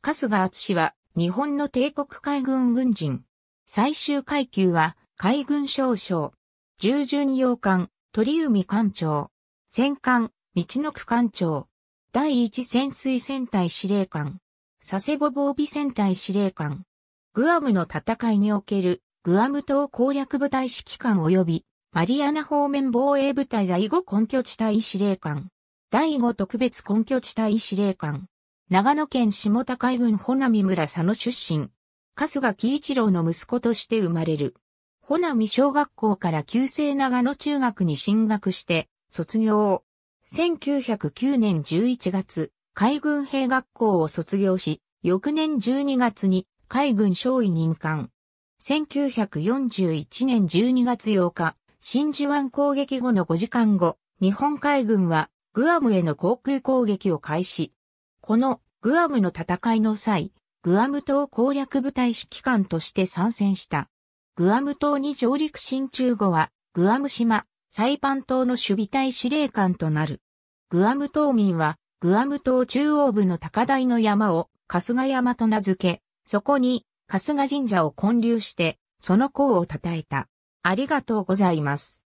春日厚は日本の帝国海軍軍人。最終階級は海軍少将。従順洋艦、鳥海艦長。戦艦、道の区艦長。第一潜水戦隊司令官。佐世保防備戦隊司令官。グアムの戦いにおけるグアム島攻略部隊指揮官及びマリアナ方面防衛部隊第5根拠地帯司令官。第5特別根拠地帯司令官。長野県下高井郡穂波村佐野出身。春日喜一郎の息子として生まれる。穂波小学校から旧制長野中学に進学して、卒業。1909年11月、海軍兵学校を卒業し、翌年12月に海軍少尉任官。1941年12月8日、真珠湾攻撃後の5時間後、日本海軍はグアムへの航空攻撃を開始。このグアムの戦いの際、グアム島攻略部隊指揮官として参戦した。グアム島に上陸進駐後は、グアム島、サイパン島の守備隊司令官となる。グアム島民は、グアム島中央部の高台の山を、春日山と名付け、そこに、春日神社を建立して、その功を称えた。ありがとうございます。